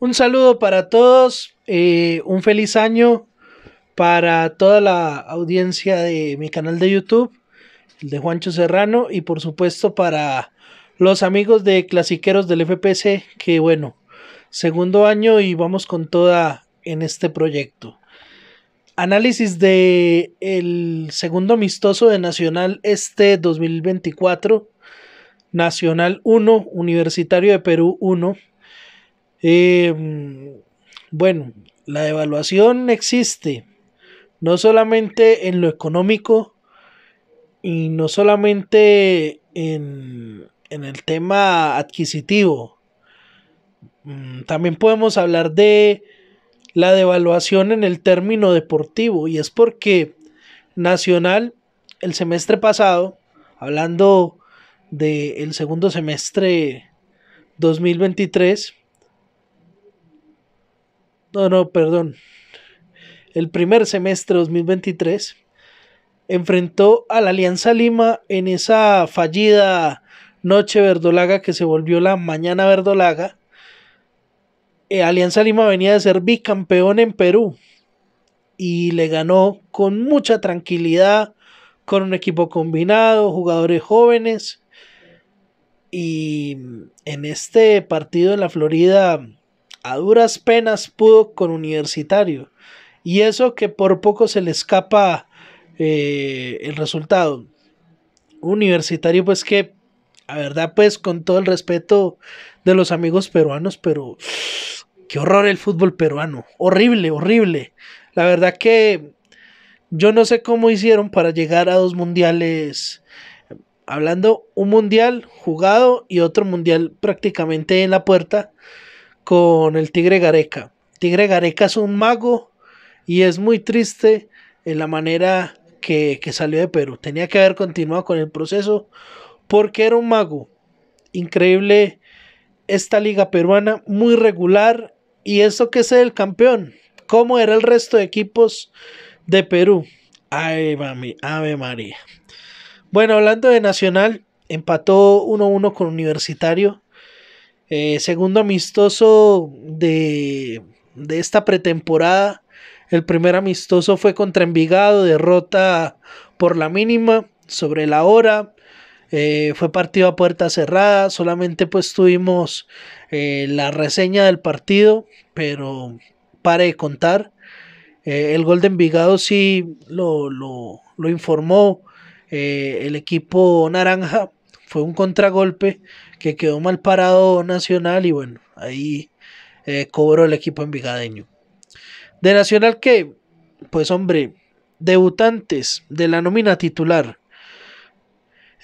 Un saludo para todos, eh, un feliz año para toda la audiencia de mi canal de YouTube, el de Juancho Serrano, y por supuesto para los amigos de Clasiqueros del FPC, que bueno, segundo año y vamos con toda en este proyecto. Análisis de el segundo amistoso de Nacional este 2024, Nacional 1, Universitario de Perú 1. Eh, bueno, la devaluación existe, no solamente en lo económico y no solamente en, el tema adquisitivo. Mm, también podemos hablar de la devaluación en el término deportivo y es porque Nacional el semestre pasado, hablando del segundo semestre 2023, no, no, perdón, el primer semestre 2023, enfrentó a la Alianza Lima en esa fallida noche verdolaga que se volvió la mañana verdolaga. Eh, Alianza Lima venía de ser bicampeón en Perú y le ganó con mucha tranquilidad, con un equipo combinado, jugadores jóvenes. Y en este partido en la Florida a duras penas pudo con Universitario. Y eso que por poco se le escapa eh, el resultado. Universitario, pues que, la verdad, pues con todo el respeto de los amigos peruanos, pero qué horror el fútbol peruano. Horrible, horrible. La verdad que yo no sé cómo hicieron para llegar a dos mundiales. Hablando, un mundial jugado y otro mundial prácticamente en la puerta con el tigre Gareca. Tigre Gareca es un mago y es muy triste en la manera que, que salió de Perú. Tenía que haber continuado con el proceso porque era un mago. Increíble esta liga peruana, muy regular. Y esto que es el campeón, como era el resto de equipos de Perú. Ay, mami, Ave María. Bueno, hablando de Nacional, empató 1-1 con Universitario. Eh, segundo amistoso de, esta pretemporada. El primer amistoso fue contra Envigado, derrota por la mínima, sobre la hora. Eh, fue partido a puerta cerrada, solamente pues tuvimos eh, la reseña del partido, pero pare de contar. el gol de Envigado sí lo, lo informó el equipo naranja, fue un contragolpe que quedó mal parado Nacional y bueno, ahí eh, cobró el equipo envigadeño. De Nacional que, pues hombre, debutantes de la nómina titular.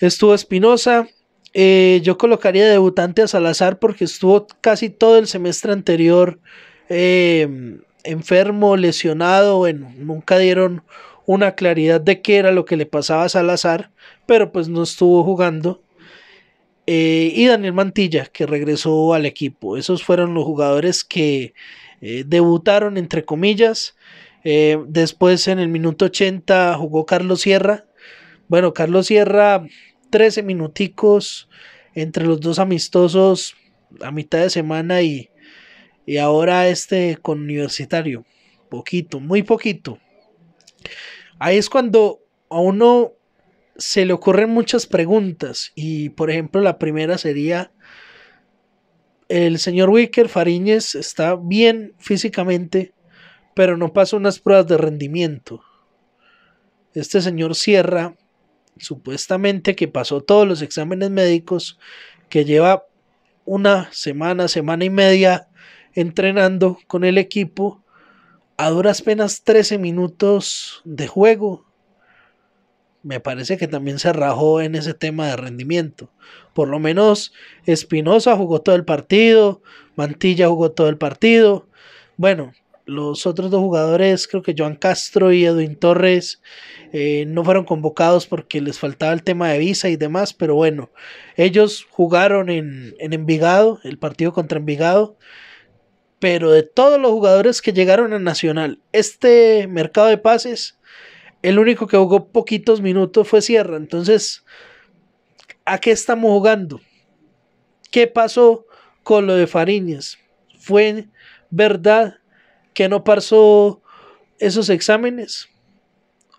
Estuvo Espinosa, eh, yo colocaría debutante a Salazar porque estuvo casi todo el semestre anterior em, enfermo, lesionado, bueno, nunca dieron una claridad de qué era lo que le pasaba a Salazar, pero pues no estuvo jugando. Eh, y Daniel Mantilla, que regresó al equipo. Esos fueron los jugadores que eh, debutaron, entre comillas. Eh, después, en el minuto 80, jugó Carlos Sierra. Bueno, Carlos Sierra, 13 minuticos entre los dos amistosos a mitad de semana y, y ahora este con Universitario. Poquito, muy poquito. Ahí es cuando a uno se le ocurren muchas preguntas y por ejemplo la primera sería, el señor Wicker Fariñez está bien físicamente, pero no pasa unas pruebas de rendimiento. Este señor Sierra, supuestamente que pasó todos los exámenes médicos, que lleva una semana, semana y media entrenando con el equipo, a duras penas 13 minutos de juego me parece que también se rajó en ese tema de rendimiento. Por lo menos Espinosa jugó todo el partido, Mantilla jugó todo el partido. Bueno, los otros dos jugadores, creo que Joan Castro y Edwin Torres, eh, no fueron convocados porque les faltaba el tema de visa y demás, pero bueno, ellos jugaron en, en Envigado, el partido contra Envigado. Pero de todos los jugadores que llegaron a Nacional, este mercado de pases, el único que jugó poquitos minutos fue Sierra. Entonces, ¿a qué estamos jugando? ¿Qué pasó con lo de Fariñas? ¿Fue verdad que no pasó esos exámenes?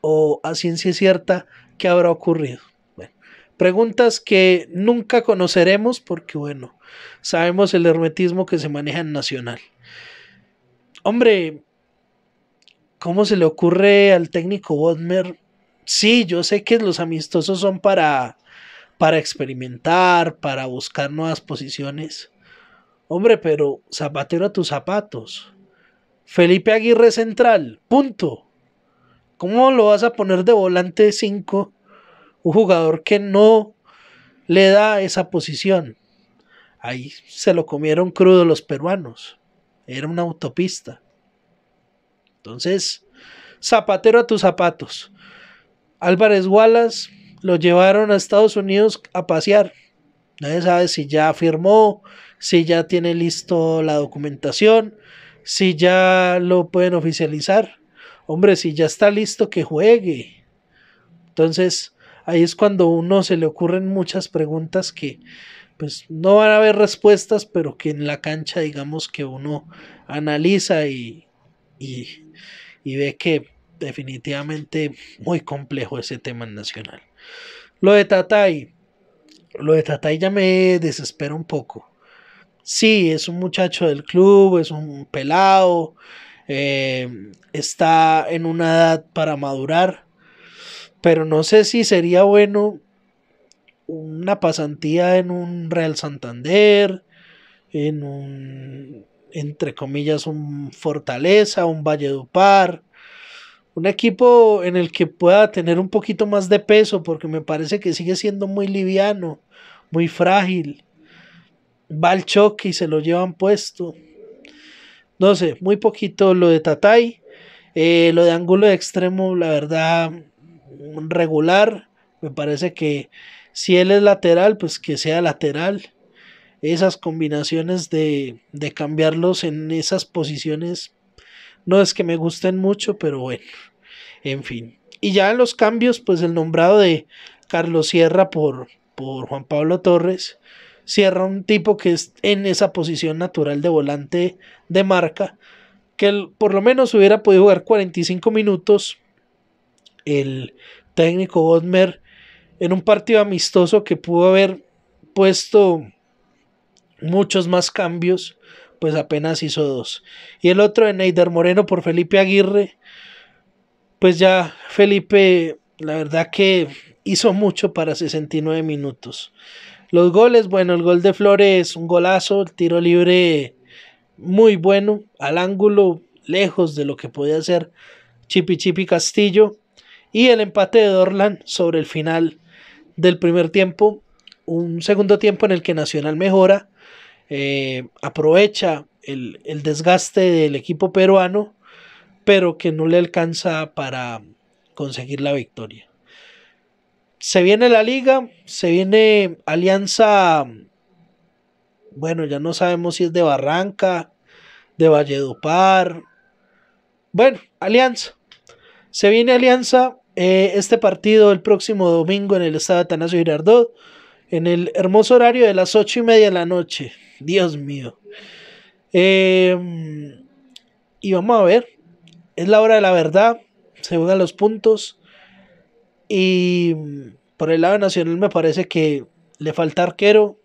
¿O a ciencia cierta qué habrá ocurrido? Bueno, preguntas que nunca conoceremos porque, bueno, sabemos el hermetismo que se maneja en Nacional. Hombre, ¿Cómo se le ocurre al técnico Bodmer? Sí, yo sé que los amistosos son para, para experimentar, para buscar nuevas posiciones. Hombre, pero zapatero a tus zapatos. Felipe Aguirre central, punto. ¿Cómo lo vas a poner de volante 5? Un jugador que no le da esa posición. Ahí se lo comieron crudo los peruanos. Era una autopista. Entonces, zapatero a tus zapatos. Álvarez Wallace lo llevaron a Estados Unidos a pasear. Nadie sabe si ya firmó, si ya tiene listo la documentación, si ya lo pueden oficializar. Hombre, si ya está listo, que juegue. Entonces, ahí es cuando uno se le ocurren muchas preguntas que pues no van a haber respuestas, pero que en la cancha digamos que uno analiza y, y, ve que definitivamente muy complejo ese tema nacional. Lo de Tatay, lo de Tatay ya me desespera un poco. Sí, es un muchacho del club, es un pelado, eh, está en una edad para madurar, pero no sé si sería bueno una pasantía en un Real Santander, en un entre comillas, un Fortaleza, un Valledupar, un equipo en el que pueda tener un poquito más de peso, porque me parece que sigue siendo muy liviano, muy frágil. Va al choque y se lo llevan puesto. No sé, muy poquito lo de Tatay. Eh, lo de ángulo de extremo, la verdad, regular. Me parece que si él es lateral, pues que sea lateral esas combinaciones de, de cambiarlos en esas posiciones, no es que me gusten mucho, pero bueno, en fin. Y ya en los cambios, pues el nombrado de Carlos Sierra por, por Juan Pablo Torres. Sierra un tipo que es en esa posición natural de volante de marca, que por lo menos hubiera podido jugar 45 minutos. El técnico Bodmer en un partido amistoso que pudo haber puesto muchos más cambios, pues apenas hizo dos. Y el otro de Neider Moreno por Felipe Aguirre, pues ya Felipe, la verdad que hizo mucho para 69 minutos. Los goles, bueno, el gol de Flores, un golazo, el tiro libre muy bueno, al ángulo, lejos de lo que podía hacer Chipi Chipi Castillo. Y el empate de Dorland sobre el final del primer tiempo. Un segundo tiempo en el que Nacional mejora eh, aprovecha el, desgaste del equipo peruano, pero que no le alcanza para conseguir la victoria. Se viene la liga, se viene Alianza, bueno, ya no sabemos si es de Barranca, de Valledupar, bueno, Alianza. Se viene Alianza eh, este partido el próximo domingo en el de Atanasio Girardot, en el hermoso horario de las ocho y media de la noche. Dios mío. Em, y vamos a ver. Es la hora de la verdad. Se a los puntos. Y por el lado nacional me parece que le falta arquero.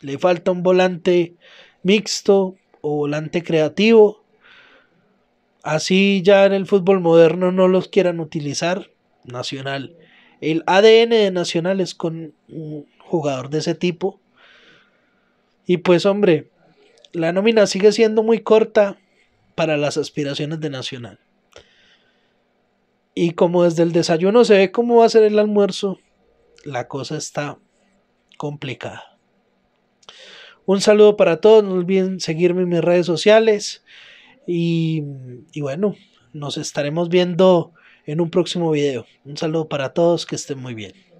Le falta un volante mixto o volante creativo. Así ya en el fútbol moderno no los quieran utilizar. Nacional. El ADN de Nacional es con un jugador de ese tipo y pues hombre, la nómina sigue siendo muy corta para las aspiraciones de Nacional. Y como desde el desayuno se ve cómo va a ser el almuerzo, la cosa está complicada. Un saludo para todos, no olviden seguirme en mis redes sociales y, bueno, nos estaremos viendo en un próximo video. Un saludo para todos, que estén muy bien.